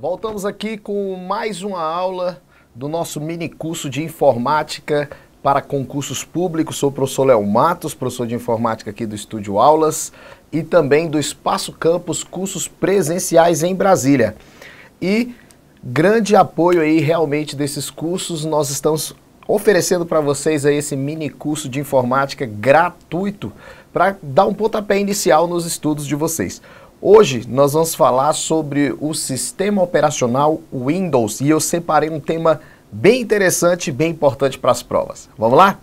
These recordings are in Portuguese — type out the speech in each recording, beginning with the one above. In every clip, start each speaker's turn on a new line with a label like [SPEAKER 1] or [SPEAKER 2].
[SPEAKER 1] Voltamos aqui com mais uma aula do nosso mini curso de informática para concursos públicos. Sou o professor Léo Matos, professor de informática aqui do Estúdio Aulas e também do Espaço Campus Cursos Presenciais em Brasília. E grande apoio aí realmente desses cursos, nós estamos oferecendo para vocês aí esse mini curso de informática gratuito para dar um pontapé inicial nos estudos de vocês. Hoje nós vamos falar sobre o sistema operacional Windows e eu separei um tema bem interessante e bem importante para as provas. Vamos lá?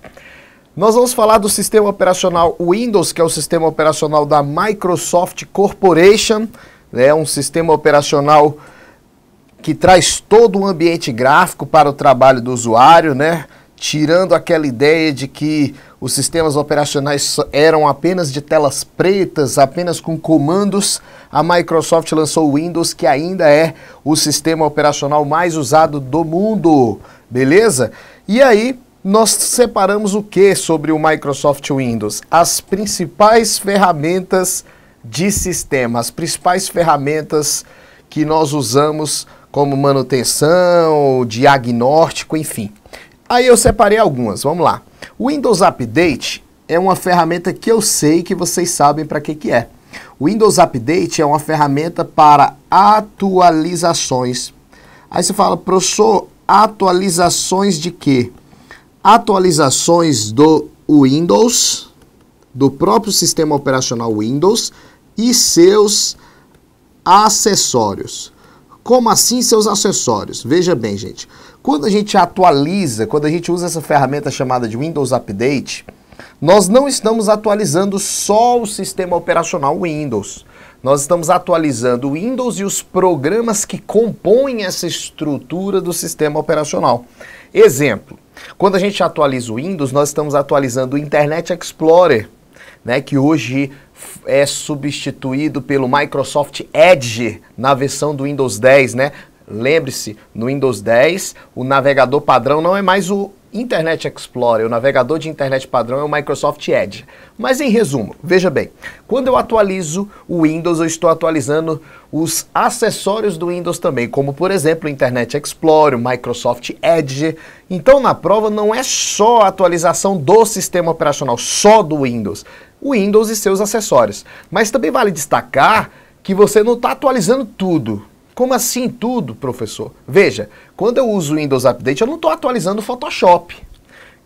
[SPEAKER 1] Nós vamos falar do sistema operacional Windows, que é o sistema operacional da Microsoft Corporation, é um sistema operacional que traz todo o ambiente gráfico para o trabalho do usuário, né? tirando aquela ideia de que os sistemas operacionais eram apenas de telas pretas, apenas com comandos, a Microsoft lançou o Windows, que ainda é o sistema operacional mais usado do mundo, beleza? E aí, nós separamos o que sobre o Microsoft Windows? As principais ferramentas de sistema, as principais ferramentas que nós usamos como manutenção, diagnóstico, enfim. Aí eu separei algumas, vamos lá. O Windows Update é uma ferramenta que eu sei que vocês sabem para que, que é. O Windows Update é uma ferramenta para atualizações. Aí você fala, professor, atualizações de quê? Atualizações do Windows, do próprio sistema operacional Windows e seus acessórios. Como assim seus acessórios? Veja bem, gente. Quando a gente atualiza, quando a gente usa essa ferramenta chamada de Windows Update, nós não estamos atualizando só o sistema operacional Windows. Nós estamos atualizando o Windows e os programas que compõem essa estrutura do sistema operacional. Exemplo, quando a gente atualiza o Windows, nós estamos atualizando o Internet Explorer, né, que hoje é substituído pelo Microsoft Edge na versão do Windows 10, né? Lembre-se, no Windows 10, o navegador padrão não é mais o Internet Explorer, o navegador de internet padrão é o Microsoft Edge. Mas em resumo, veja bem, quando eu atualizo o Windows, eu estou atualizando os acessórios do Windows também, como por exemplo o Internet Explorer, o Microsoft Edge. Então na prova não é só a atualização do sistema operacional, só do Windows o Windows e seus acessórios. Mas também vale destacar que você não está atualizando tudo. Como assim tudo, professor? Veja, quando eu uso o Windows Update, eu não estou atualizando o Photoshop,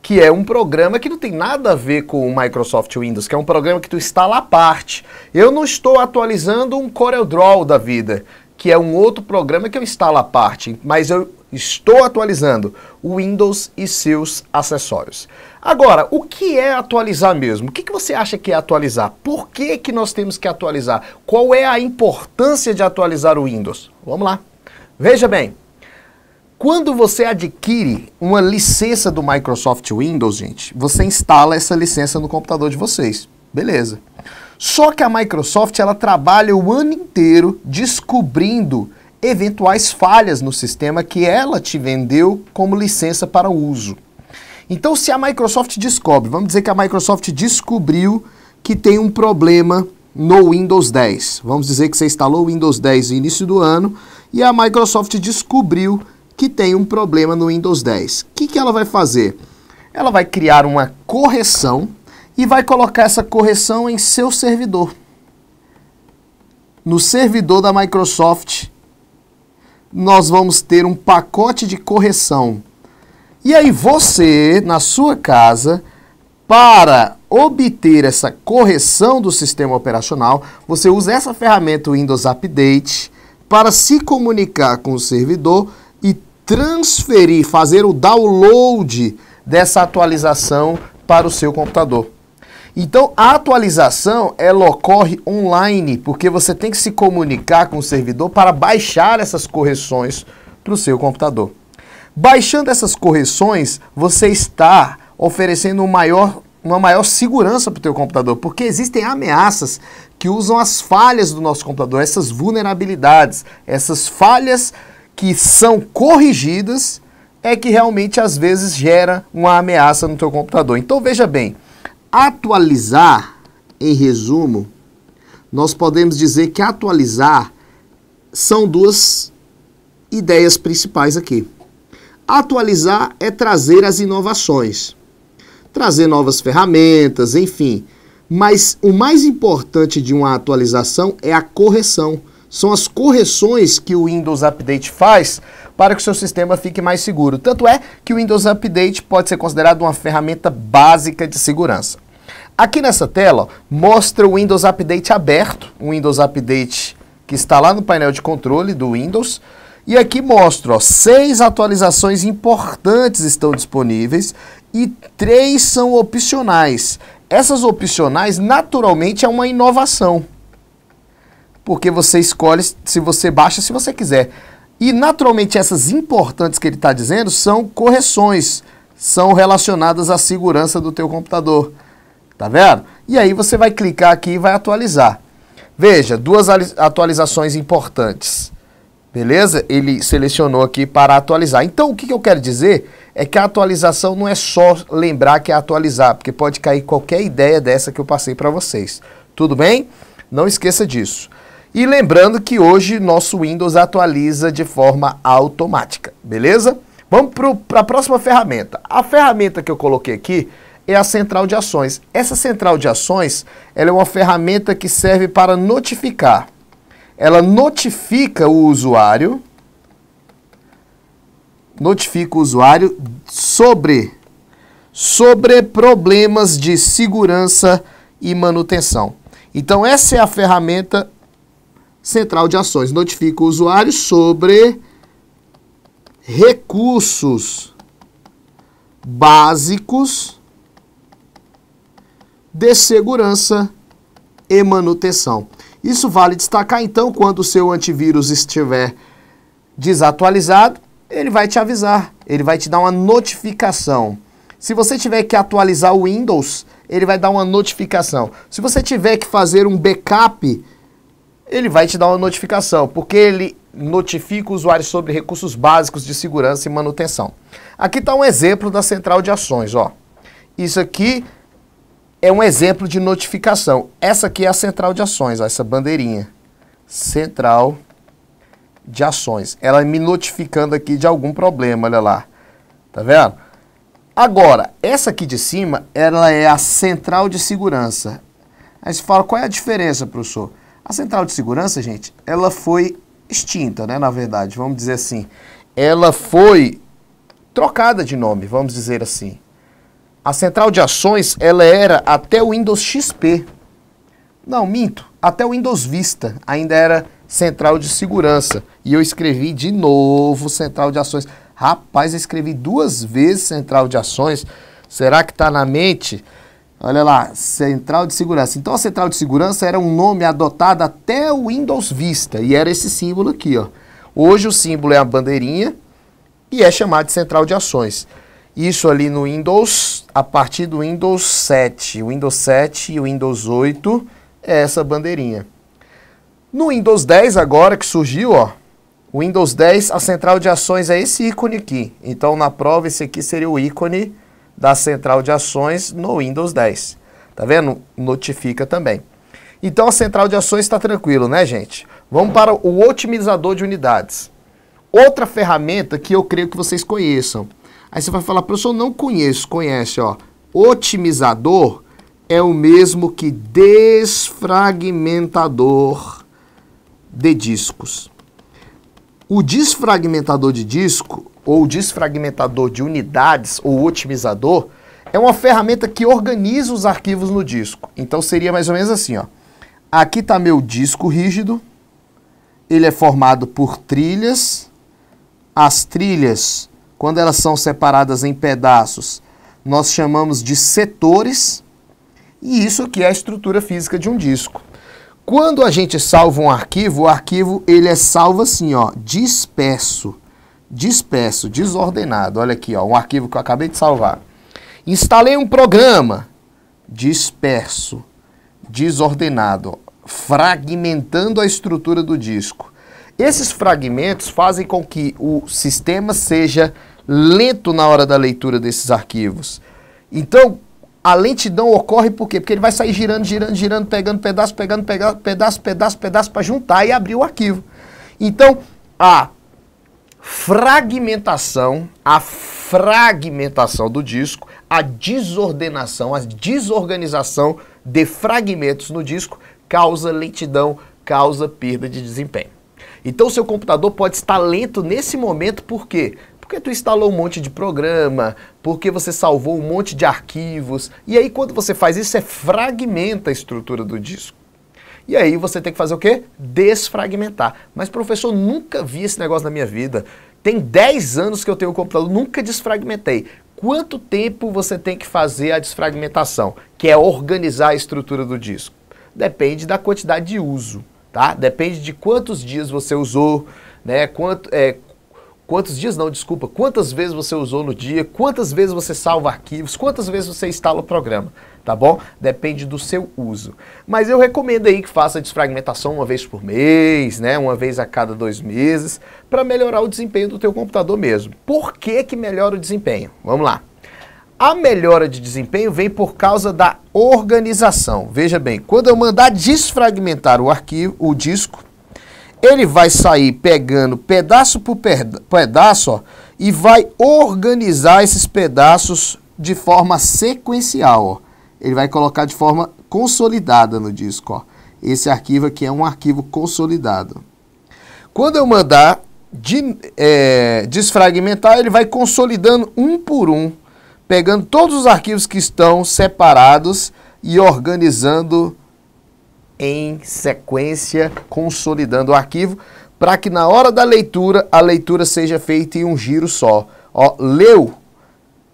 [SPEAKER 1] que é um programa que não tem nada a ver com o Microsoft Windows, que é um programa que tu instala à parte. Eu não estou atualizando um CorelDRAW da vida, que é um outro programa que eu instalo à parte, mas eu estou atualizando o Windows e seus acessórios. Agora, o que é atualizar mesmo? O que, que você acha que é atualizar? Por que, que nós temos que atualizar? Qual é a importância de atualizar o Windows? Vamos lá. Veja bem, quando você adquire uma licença do Microsoft Windows, gente, você instala essa licença no computador de vocês. Beleza. Só que a Microsoft ela trabalha o ano inteiro descobrindo eventuais falhas no sistema que ela te vendeu como licença para uso. Então, se a Microsoft descobre, vamos dizer que a Microsoft descobriu que tem um problema no Windows 10. Vamos dizer que você instalou o Windows 10 no início do ano e a Microsoft descobriu que tem um problema no Windows 10. O que, que ela vai fazer? Ela vai criar uma correção e vai colocar essa correção em seu servidor. No servidor da Microsoft, nós vamos ter um pacote de correção e aí você, na sua casa, para obter essa correção do sistema operacional, você usa essa ferramenta Windows Update para se comunicar com o servidor e transferir, fazer o download dessa atualização para o seu computador. Então, a atualização ela ocorre online, porque você tem que se comunicar com o servidor para baixar essas correções para o seu computador. Baixando essas correções, você está oferecendo um maior, uma maior segurança para o teu computador, porque existem ameaças que usam as falhas do nosso computador, essas vulnerabilidades, essas falhas que são corrigidas, é que realmente às vezes gera uma ameaça no teu computador. Então veja bem, atualizar, em resumo, nós podemos dizer que atualizar são duas ideias principais aqui. Atualizar é trazer as inovações, trazer novas ferramentas, enfim. Mas o mais importante de uma atualização é a correção. São as correções que o Windows Update faz para que o seu sistema fique mais seguro. Tanto é que o Windows Update pode ser considerado uma ferramenta básica de segurança. Aqui nessa tela mostra o Windows Update aberto, o Windows Update que está lá no painel de controle do Windows. E aqui mostra, ó, seis atualizações importantes estão disponíveis e três são opcionais. Essas opcionais, naturalmente, é uma inovação. Porque você escolhe se você baixa, se você quiser. E, naturalmente, essas importantes que ele está dizendo são correções, são relacionadas à segurança do teu computador. Tá vendo? E aí você vai clicar aqui e vai atualizar. Veja, duas atualizações importantes. Beleza? Ele selecionou aqui para atualizar. Então, o que, que eu quero dizer é que a atualização não é só lembrar que é atualizar, porque pode cair qualquer ideia dessa que eu passei para vocês. Tudo bem? Não esqueça disso. E lembrando que hoje nosso Windows atualiza de forma automática, beleza? Vamos para a próxima ferramenta. A ferramenta que eu coloquei aqui é a central de ações. Essa central de ações ela é uma ferramenta que serve para notificar ela notifica o usuário, notifica o usuário sobre, sobre problemas de segurança e manutenção. Então, essa é a ferramenta central de ações. Notifica o usuário sobre recursos básicos de segurança e manutenção. Isso vale destacar então quando o seu antivírus estiver desatualizado, ele vai te avisar, ele vai te dar uma notificação. Se você tiver que atualizar o Windows, ele vai dar uma notificação. Se você tiver que fazer um backup, ele vai te dar uma notificação, porque ele notifica o usuário sobre recursos básicos de segurança e manutenção. Aqui está um exemplo da central de ações. Ó. Isso aqui é um exemplo de notificação. Essa aqui é a central de ações, ó, essa bandeirinha. Central de ações. Ela me notificando aqui de algum problema, olha lá. Tá vendo? Agora, essa aqui de cima, ela é a central de segurança. Aí você fala, qual é a diferença, professor? A central de segurança, gente, ela foi extinta, né, na verdade, vamos dizer assim. Ela foi trocada de nome, vamos dizer assim. A central de ações, ela era até o Windows XP. Não, minto. Até o Windows Vista ainda era central de segurança. E eu escrevi de novo central de ações. Rapaz, eu escrevi duas vezes central de ações. Será que está na mente? Olha lá, central de segurança. Então a central de segurança era um nome adotado até o Windows Vista. E era esse símbolo aqui, ó. Hoje o símbolo é a bandeirinha e é chamado de central de ações. Isso ali no Windows, a partir do Windows 7, o Windows 7 e o Windows 8 é essa bandeirinha. No Windows 10 agora que surgiu, ó, Windows 10, a central de ações é esse ícone aqui. Então na prova esse aqui seria o ícone da central de ações no Windows 10. Tá vendo? Notifica também. Então a central de ações está tranquilo, né, gente? Vamos para o otimizador de unidades. Outra ferramenta que eu creio que vocês conheçam Aí você vai falar, professor, não conheço. Conhece, ó. Otimizador é o mesmo que desfragmentador de discos. O desfragmentador de disco, ou desfragmentador de unidades, ou otimizador, é uma ferramenta que organiza os arquivos no disco. Então seria mais ou menos assim, ó. Aqui está meu disco rígido. Ele é formado por trilhas. As trilhas quando elas são separadas em pedaços, nós chamamos de setores, e isso aqui é a estrutura física de um disco. Quando a gente salva um arquivo, o arquivo ele é salvo assim, ó, disperso, disperso, desordenado. Olha aqui, ó, um arquivo que eu acabei de salvar. Instalei um programa, disperso, desordenado, ó, fragmentando a estrutura do disco. Esses fragmentos fazem com que o sistema seja lento na hora da leitura desses arquivos. Então, a lentidão ocorre por quê? Porque ele vai sair girando, girando, girando, pegando pedaço, pegando pega, pedaço, pedaço, pedaço para juntar e abrir o arquivo. Então, a fragmentação, a fragmentação do disco, a desordenação, a desorganização de fragmentos no disco causa lentidão, causa perda de desempenho. Então, seu computador pode estar lento nesse momento, por quê? porque tu instalou um monte de programa, porque você salvou um monte de arquivos. E aí quando você faz isso, você fragmenta a estrutura do disco. E aí você tem que fazer o quê? Desfragmentar. Mas professor, nunca vi esse negócio na minha vida. Tem 10 anos que eu tenho o computador, nunca desfragmentei. Quanto tempo você tem que fazer a desfragmentação, que é organizar a estrutura do disco? Depende da quantidade de uso, tá? Depende de quantos dias você usou, né? Quanto, é, Quantos dias não, desculpa. Quantas vezes você usou no dia, quantas vezes você salva arquivos, quantas vezes você instala o programa, tá bom? Depende do seu uso. Mas eu recomendo aí que faça a desfragmentação uma vez por mês, né? Uma vez a cada dois meses, para melhorar o desempenho do teu computador mesmo. Por que que melhora o desempenho? Vamos lá. A melhora de desempenho vem por causa da organização. Veja bem, quando eu mandar desfragmentar o arquivo, o disco, ele vai sair pegando pedaço por pedaço ó, e vai organizar esses pedaços de forma sequencial. Ó. Ele vai colocar de forma consolidada no disco. Ó. Esse arquivo aqui é um arquivo consolidado. Quando eu mandar de, é, desfragmentar, ele vai consolidando um por um, pegando todos os arquivos que estão separados e organizando em sequência, consolidando o arquivo, para que na hora da leitura, a leitura seja feita em um giro só. Ó, leu,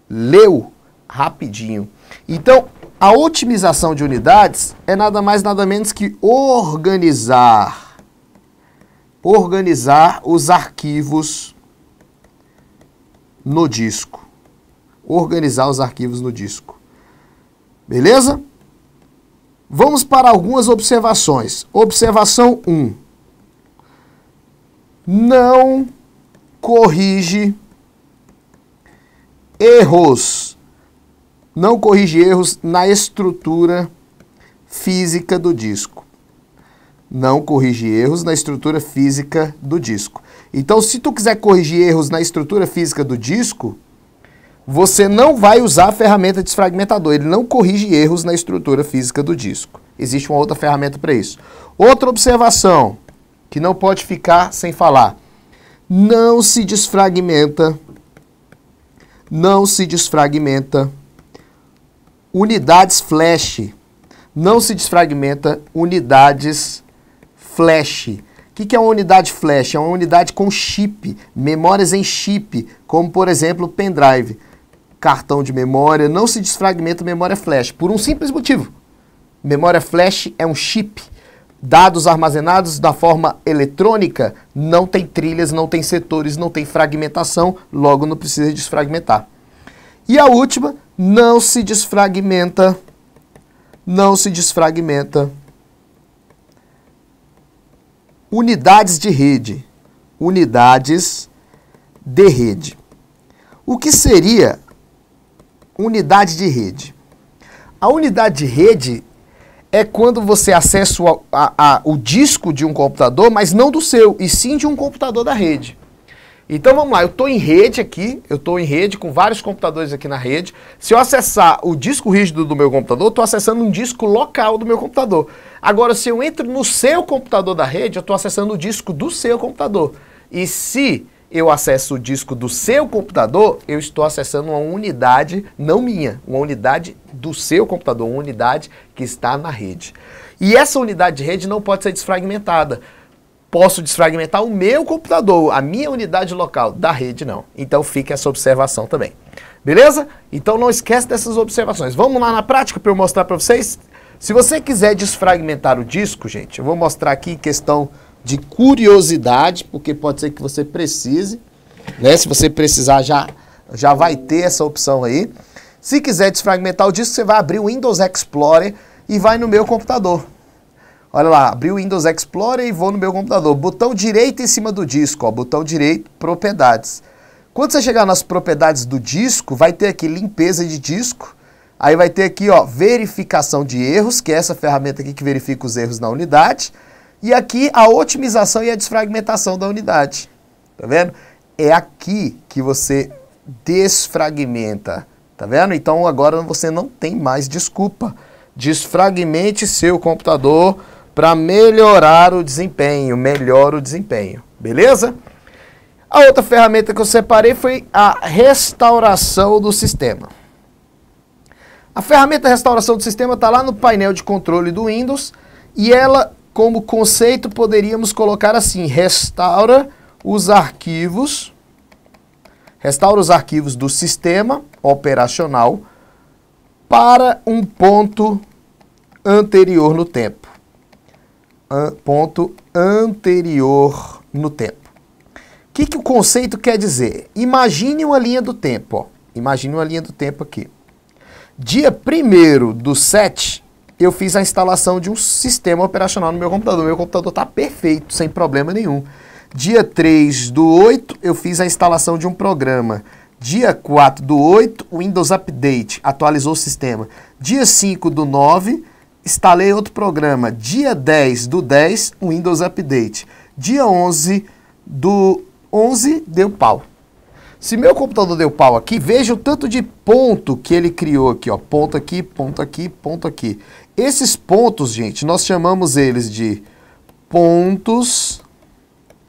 [SPEAKER 1] leu rapidinho. Então, a otimização de unidades é nada mais nada menos que organizar organizar os arquivos no disco. Organizar os arquivos no disco. Beleza? Vamos para algumas observações. Observação 1. Não corrige erros. Não corrige erros na estrutura física do disco. Não corrige erros na estrutura física do disco. Então, se tu quiser corrigir erros na estrutura física do disco, você não vai usar a ferramenta desfragmentador, ele não corrige erros na estrutura física do disco. Existe uma outra ferramenta para isso. Outra observação que não pode ficar sem falar. Não se desfragmenta, não se desfragmenta unidades flash. Não se desfragmenta unidades flash. O que, é uma unidade flash? É uma unidade com chip, memórias em chip, como por exemplo o pendrive cartão de memória, não se desfragmenta memória flash, por um simples motivo. Memória flash é um chip. Dados armazenados da forma eletrônica não tem trilhas, não tem setores, não tem fragmentação, logo não precisa desfragmentar. E a última, não se desfragmenta, não se desfragmenta unidades de rede, unidades de rede. O que seria Unidade de rede. A unidade de rede é quando você acessa o, a, a, o disco de um computador, mas não do seu, e sim de um computador da rede. Então vamos lá, eu estou em rede aqui, eu estou em rede com vários computadores aqui na rede. Se eu acessar o disco rígido do meu computador, estou acessando um disco local do meu computador. Agora, se eu entro no seu computador da rede, eu estou acessando o disco do seu computador. E se eu acesso o disco do seu computador, eu estou acessando uma unidade, não minha, uma unidade do seu computador, uma unidade que está na rede. E essa unidade de rede não pode ser desfragmentada. Posso desfragmentar o meu computador, a minha unidade local, da rede não. Então fica essa observação também. Beleza? Então não esquece dessas observações. Vamos lá na prática para eu mostrar para vocês. Se você quiser desfragmentar o disco, gente, eu vou mostrar aqui questão de curiosidade, porque pode ser que você precise, né? Se você precisar, já, já vai ter essa opção aí. Se quiser desfragmentar o disco, você vai abrir o Windows Explorer e vai no meu computador. Olha lá, abri o Windows Explorer e vou no meu computador. Botão direito em cima do disco, ó, botão direito, propriedades. Quando você chegar nas propriedades do disco, vai ter aqui limpeza de disco, aí vai ter aqui ó, verificação de erros, que é essa ferramenta aqui que verifica os erros na unidade. E aqui a otimização e a desfragmentação da unidade. Tá vendo? É aqui que você desfragmenta. Tá vendo? Então agora você não tem mais desculpa. Desfragmente seu computador para melhorar o desempenho, melhora o desempenho. Beleza? A outra ferramenta que eu separei foi a restauração do sistema. A ferramenta restauração do sistema está lá no painel de controle do Windows e ela como conceito poderíamos colocar assim, restaura os arquivos, restaura os arquivos do sistema operacional para um ponto anterior no tempo. An, ponto anterior no tempo. O que, que o conceito quer dizer? Imagine uma linha do tempo. Ó. Imagine uma linha do tempo aqui. Dia 1 do 7 eu fiz a instalação de um sistema operacional no meu computador. Meu computador está perfeito, sem problema nenhum. Dia 3 do 8, eu fiz a instalação de um programa. Dia 4 do 8, Windows Update atualizou o sistema. Dia 5 do 9, instalei outro programa. Dia 10 do 10, Windows Update. Dia 11 do 11, deu pau. Se meu computador deu pau aqui, veja o tanto de ponto que ele criou aqui, ó. Ponto aqui, ponto aqui, ponto aqui. Esses pontos, gente, nós chamamos eles de pontos,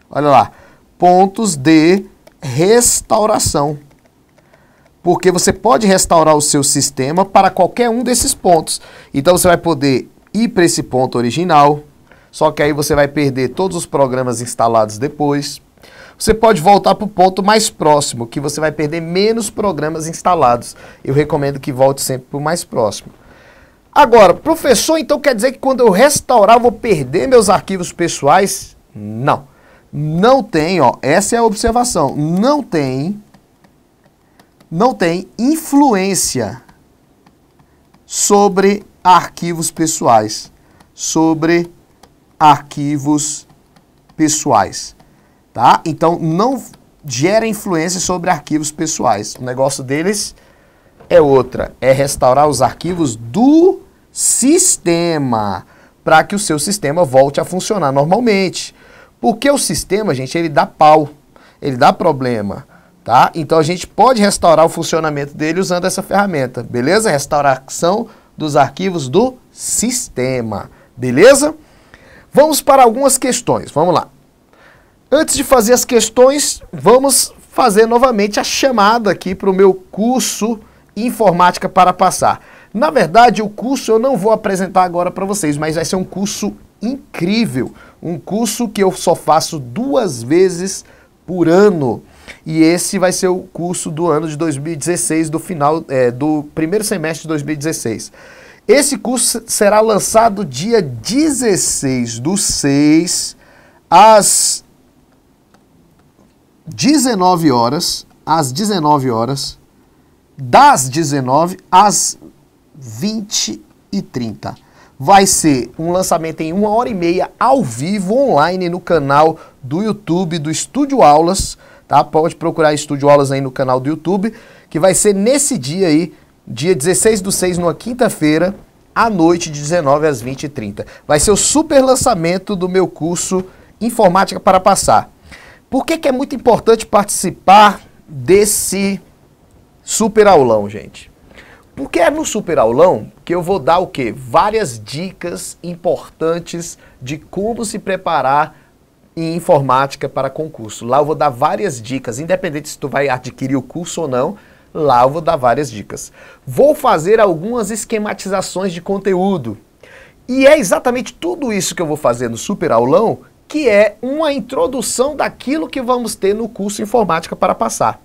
[SPEAKER 1] olha lá, pontos de restauração. Porque você pode restaurar o seu sistema para qualquer um desses pontos. Então você vai poder ir para esse ponto original, só que aí você vai perder todos os programas instalados depois. Você pode voltar para o ponto mais próximo, que você vai perder menos programas instalados. Eu recomendo que volte sempre para o mais próximo. Agora, professor, então quer dizer que quando eu restaurar vou perder meus arquivos pessoais? Não. Não tem, ó, essa é a observação. Não tem não tem influência sobre arquivos pessoais, sobre arquivos pessoais, tá? Então não gera influência sobre arquivos pessoais. O negócio deles é outra, é restaurar os arquivos do sistema, para que o seu sistema volte a funcionar normalmente. Porque o sistema, gente, ele dá pau, ele dá problema, tá? Então a gente pode restaurar o funcionamento dele usando essa ferramenta, beleza? Restauração dos arquivos do sistema, beleza? Vamos para algumas questões, vamos lá. Antes de fazer as questões, vamos fazer novamente a chamada aqui para o meu curso Informática para Passar. Na verdade, o curso eu não vou apresentar agora para vocês, mas vai ser um curso incrível, um curso que eu só faço duas vezes por ano. E esse vai ser o curso do ano de 2016, do final é, do primeiro semestre de 2016. Esse curso será lançado dia 16 do 6 às 19 horas, às 19 horas, das 19 às 20 e 30. Vai ser um lançamento em uma hora e meia ao vivo online no canal do YouTube do Estúdio Aulas, tá? Pode procurar Estúdio Aulas aí no canal do YouTube, que vai ser nesse dia aí, dia 16 do 6, numa quinta-feira, à noite de 19 às 20 e 30. Vai ser o super lançamento do meu curso Informática para Passar. Por que, que é muito importante participar desse super aulão, gente? Porque é no super aulão que eu vou dar o quê? Várias dicas importantes de como se preparar em informática para concurso. Lá eu vou dar várias dicas, independente se tu vai adquirir o curso ou não, lá eu vou dar várias dicas. Vou fazer algumas esquematizações de conteúdo. E é exatamente tudo isso que eu vou fazer no super aulão, que é uma introdução daquilo que vamos ter no curso informática para passar.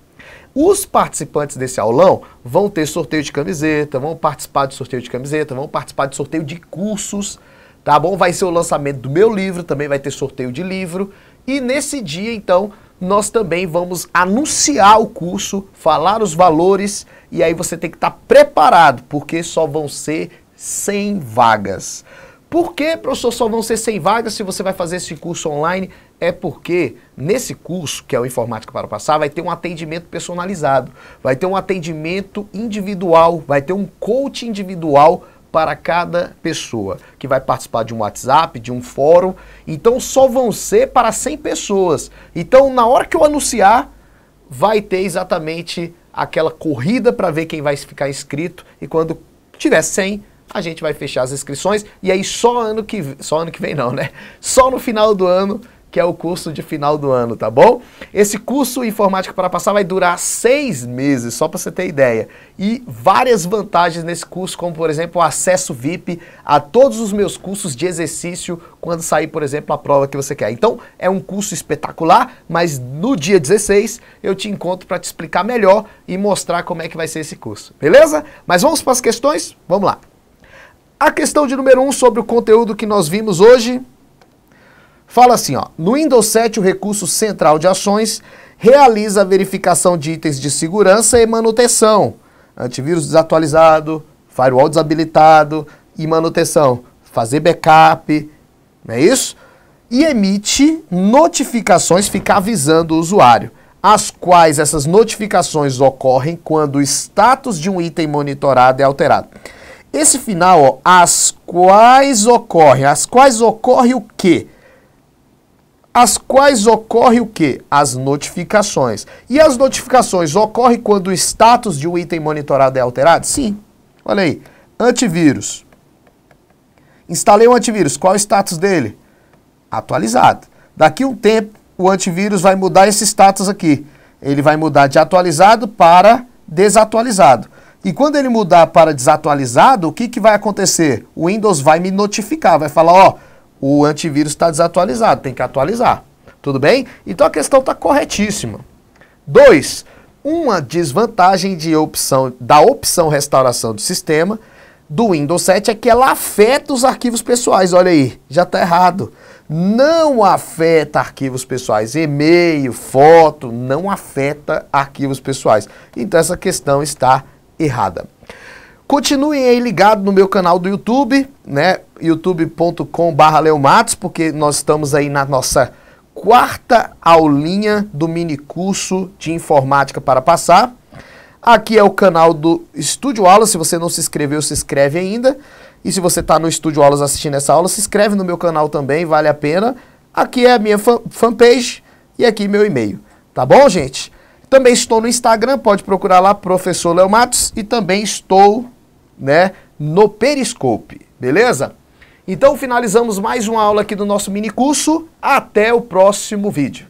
[SPEAKER 1] Os participantes desse aulão vão ter sorteio de camiseta, vão participar de sorteio de camiseta, vão participar de sorteio de cursos, tá bom? Vai ser o lançamento do meu livro, também vai ter sorteio de livro. E nesse dia, então, nós também vamos anunciar o curso, falar os valores, e aí você tem que estar tá preparado, porque só vão ser 100 vagas. Por que, professor, só vão ser 100 vagas se você vai fazer esse curso online? é porque nesse curso, que é o Informática para Passar, vai ter um atendimento personalizado, vai ter um atendimento individual, vai ter um coach individual para cada pessoa, que vai participar de um WhatsApp, de um fórum. Então só vão ser para 100 pessoas. Então na hora que eu anunciar, vai ter exatamente aquela corrida para ver quem vai ficar inscrito e quando tiver 100, a gente vai fechar as inscrições e aí só ano que só ano que vem não, né? Só no final do ano que é o curso de final do ano, tá bom? Esse curso Informática para Passar vai durar seis meses, só para você ter ideia. E várias vantagens nesse curso, como por exemplo o acesso VIP a todos os meus cursos de exercício quando sair, por exemplo, a prova que você quer. Então é um curso espetacular, mas no dia 16 eu te encontro para te explicar melhor e mostrar como é que vai ser esse curso, beleza? Mas vamos para as questões? Vamos lá. A questão de número 1 um sobre o conteúdo que nós vimos hoje Fala assim, ó, no Windows 7 o recurso central de ações realiza a verificação de itens de segurança e manutenção. Antivírus desatualizado, firewall desabilitado e manutenção. Fazer backup, não é isso? E emite notificações, fica avisando o usuário as quais essas notificações ocorrem quando o status de um item monitorado é alterado. Esse final, ó, as quais ocorrem, as quais ocorre o quê? as quais ocorre o que? As notificações. E as notificações ocorrem quando o status de um item monitorado é alterado? Sim. Olha aí, antivírus. Instalei um antivírus, qual é o status dele? Atualizado. Daqui um tempo, o antivírus vai mudar esse status aqui. Ele vai mudar de atualizado para desatualizado. E quando ele mudar para desatualizado, o que, que vai acontecer? O Windows vai me notificar, vai falar, ó, o antivírus está desatualizado, tem que atualizar. Tudo bem? Então a questão está corretíssima. 2. Uma desvantagem de opção, da opção restauração do sistema do Windows 7 é que ela afeta os arquivos pessoais. Olha aí, já está errado. Não afeta arquivos pessoais, e-mail, foto, não afeta arquivos pessoais. Então essa questão está errada. Continuem aí ligado no meu canal do YouTube, né? youtube.com.br leomatos, porque nós estamos aí na nossa quarta aulinha do mini curso de informática para passar. Aqui é o canal do Estúdio Aula, se você não se inscreveu, se inscreve ainda. E se você está no Estúdio Aulas assistindo essa aula, se inscreve no meu canal também, vale a pena. Aqui é a minha fanpage e aqui meu e-mail. Tá bom, gente? Também estou no Instagram, pode procurar lá, professor Léo Matos. E também estou né, no Periscope, beleza? Então finalizamos mais uma aula aqui do nosso mini curso. Até o próximo vídeo.